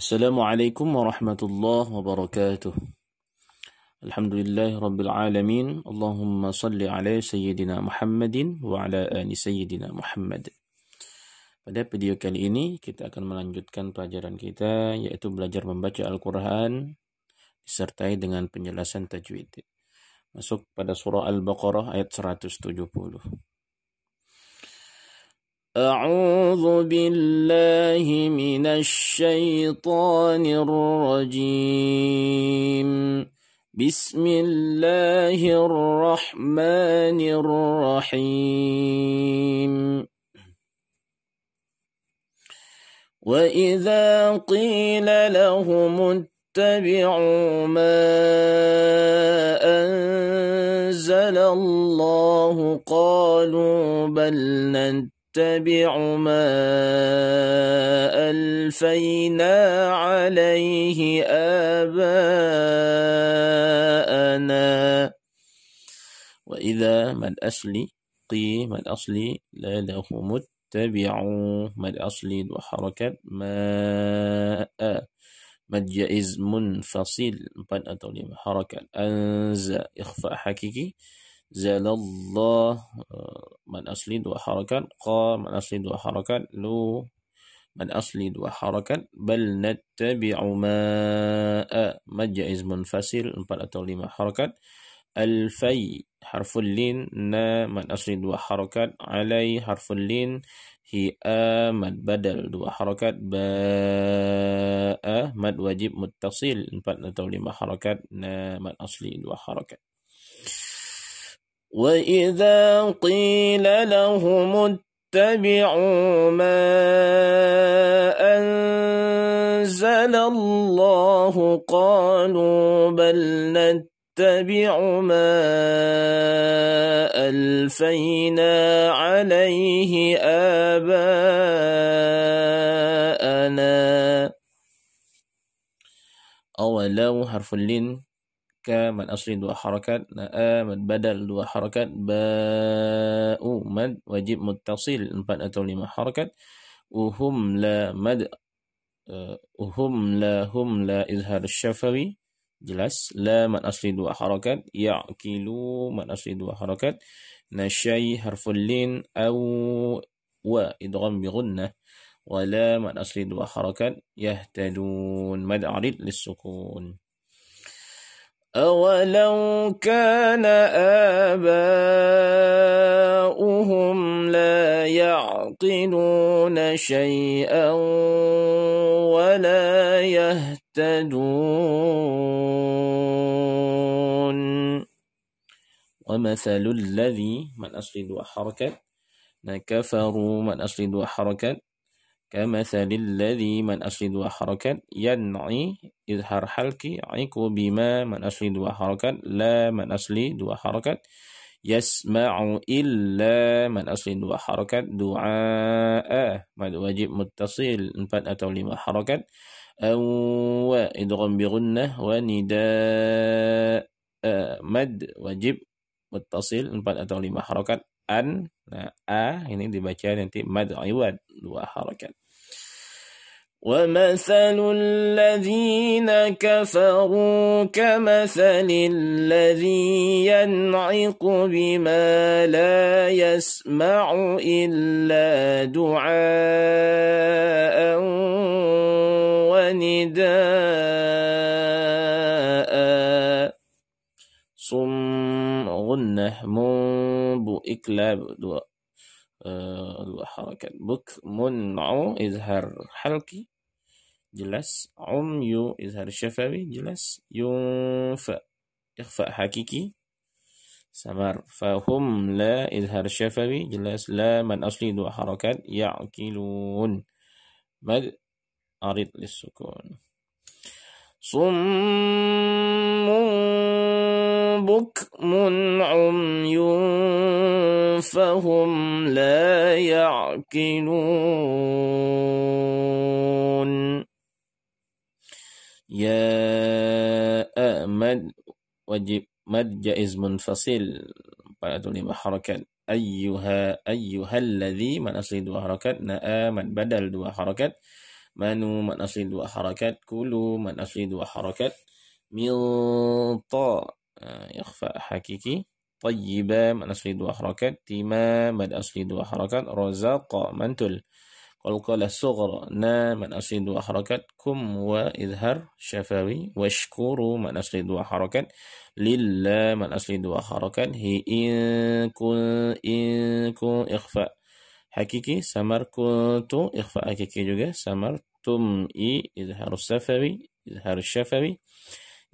Assalamualaikum warahmatullahi wabarakatuh. Alhamdulillah rabbil alamin. Allahumma salli ala sayyidina Muhammadin wa ala ali sayyidina Muhammad. Pada video kali ini kita akan melanjutkan pelajaran kita yaitu belajar membaca Al-Qur'an disertai dengan penjelasan tajwid. Masuk pada surah Al-Baqarah ayat 170. أعوذ بالله من الشيطان الرجيم بسم الله الرحمن الرحيم وإذا قيل لهم اتبعوا ما أنزل الله قالوا بل نتبع نتبع ما ألفينا عليه آباءنا وإذا ما الأصل قي ما الأصل لا له متبع ما الأصل وحركة ماء مد جائز منفصل بن اتولي حركة أنزا إخفاء حقيقي زال الله آه، من أصل دو حركة قا من أصل دو حركة لو من أصل دو حركة بل نتبع ما آه، مد جائز منفصل أربعة أو خمسة حركة الفي حرف اللين نا من أصل دو حركة علي حرف اللين هي مد بدل دو حركة باء مد واجب متصل أربعة أو خمسة حركة نا من أصل دو حركة وإذا قيل لهم اتبعوا ما أنزل الله قالوا بل نتبع ما ألفينا عليه آباءنا أولو حرف اللين كامن أصلي دو حركات نآمن بدل دو حركات باء مد وجب متصل أربعة أو لما حركات وهم لا مد آه، وهم لا هم لا إظهار الشفوي جلس لا من أصلي دو حركات يعكلو من أصلي دو حركات نشاي حرف اللين أو وإدغام بغنة ولا من أصلي دو حركات يهتدون مد عريض للسكون أولو كان آباؤهم لا يعقلون شيئا ولا يهتدون ومثل الذي من أصل دو حركة كفروا من أصل دو حركة كمثل الذي من أشد وحركا ينعي إظهار حلقي عيكو بما من أشد وحركا لا من أشد وحركا يسمع إلا من أشد وحركا دعاء مد واجب متصل empat atau لما حركا أو وإدغام بغنة ونداء مد واجب متصل empat atau لما حركا an nah a ini dibaca nanti mad iwad dua harakat ومثل الذين كفروا كمثل الذي ينعق بما لا يسمع إلا دعاء ونداء صم غنه من بو إكلاب دو dua harakat buk mun'u izhar halki jelas umyu izhar syafawi jelas yunfa ikhfa hakiki samar fahum la izhar syafawi jelas la man asli dua harakat ya'kilun mad arid lissukun صم بكم عمي فهم لا يعقلون يا أمد وجب مد جائز منفصل بعد لما حركات أيها أيها الذي من أصل دو حركات نآمد بدل دو حركات منو من أصل دو حركات كلو من أصل دو حركات من طا آه، يخفى حكيكي طيبة من أصلي دو حركات تيما من أصل dua harakat رزق منتل قلقلة الصغر نا من أصلي دو حركات كم وإظهر شفوي واشكروا من أصلي دو حركات لله من أصلي دو حركات هي إن كن إن كن إخفاء حقيقي سمر كنت إخفاء حقيقي سمر تم إي إظهار الشفوي إظهار الشفوي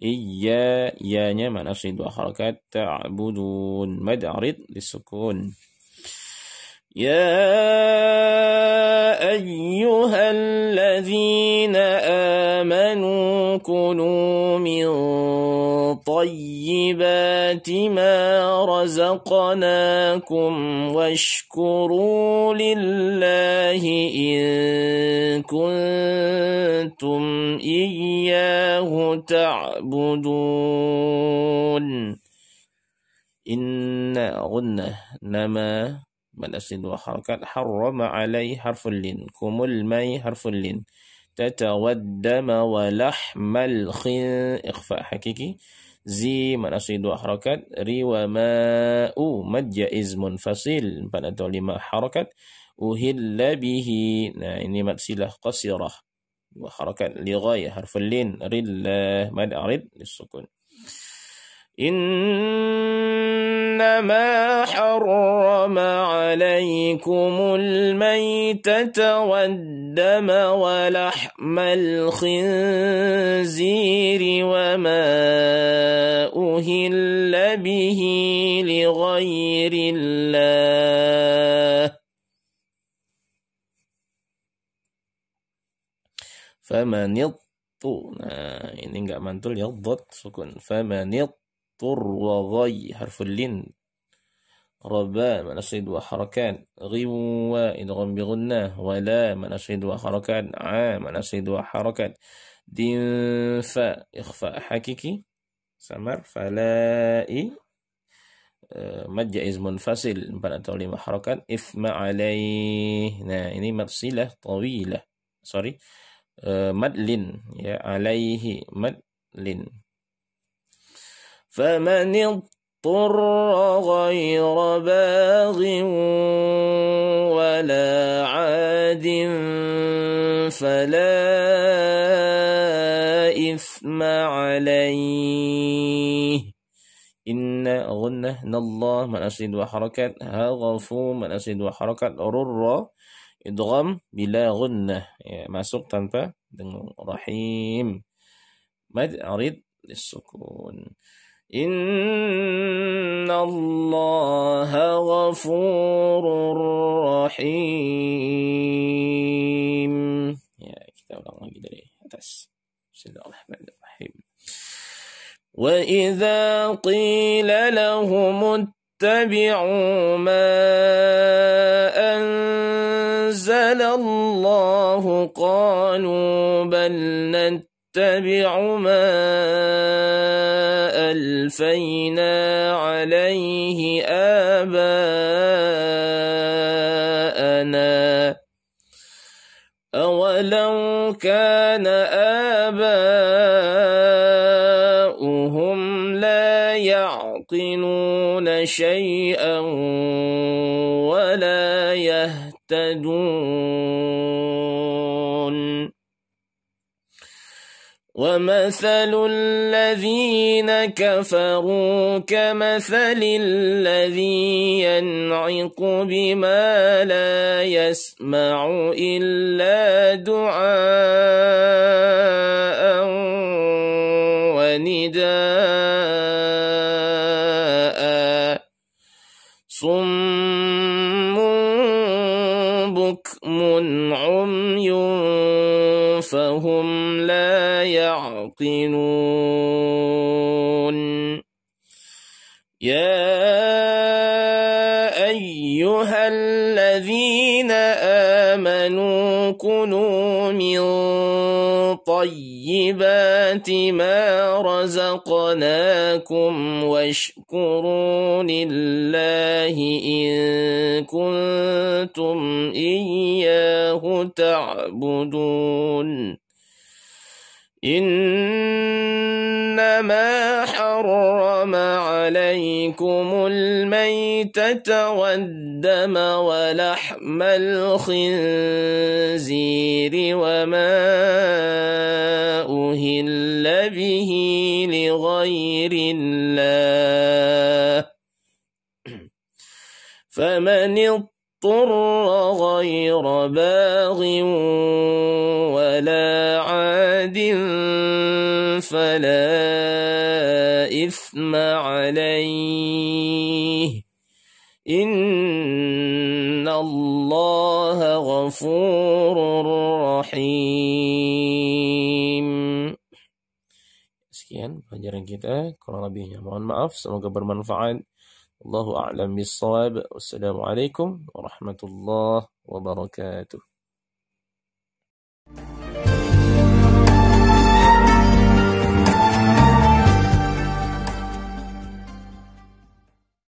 يا من نعم، أشد وحركات تعبدون مد عريض للسكون يا أيها الذين آمنوا كلوا من طيبات ما رزقناكم واشكروا لله إن كنتم إياه تعبدون إن غنة نما من وحركات حرم عليه حرف اللين كم المي حرف اللين تتودم ولحم الخن إخفاء حقيقي zi manasui dua harakat ri wa ma'u mad jaiz munfasil 4 atau 5 harakat uhilla bihi nah ini mad silah qasirah dua harakat li ghayah harful lin rillah mad arid lisukun إنما حرم عليكم الميتة والدم ولحم الخنزير وما به لغير الله فمن اضطر ini nggak mantul ya dot sukun فمن اضطر غي حرف اللين رباء من أشد وحركان غيم إن غم بغناه ولا من أشد وحركان عا من أشد وحركان دين فا إخفاء حقيقي سمر فلائي mad jaiz munfasil 4 atau 5 harakat ifma alaih nah ini mad silah tawilah sorry uh, madlin ya alaihi madlin faman اضطر غير باغ ولا عاد فلا الإثم عليه إن غنة الله من أسد وحركات هغفو من أسد وحركات رر إدغم بلا غنة ما سوق تنفى رحيم مد أريد للسكون إن الله غفور رحيم يا كتاب الله قدري بسم الله الرحمن الرحيم وإذا قيل لهم اتبعوا ما أنزل الله قالوا بل نتبع ما ألفينا عليه آباءنا أولو كان آباءنا يوقنون شيئا ولا يهتدون ومثل الذين كفروا كمثل الذي ينعق بما لا يسمع إلا دعاء ونداء صم من طيبات ما رزقناكم واشكروا لله إن كنتم إياه تعبدون إنما حرم حرم عليكم الميتة والدم ولحم الخنزير وما أهل به لغير الله فمن اضطر غير باغ ولا عاد فلا الإثم عليه إن الله غفور رحيم Sekian pelajaran kita. Kurang lebihnya mohon maaf. Semoga bermanfaat. Allahu a'lam bissawab. Wassalamualaikum warahmatullahi wabarakatuh.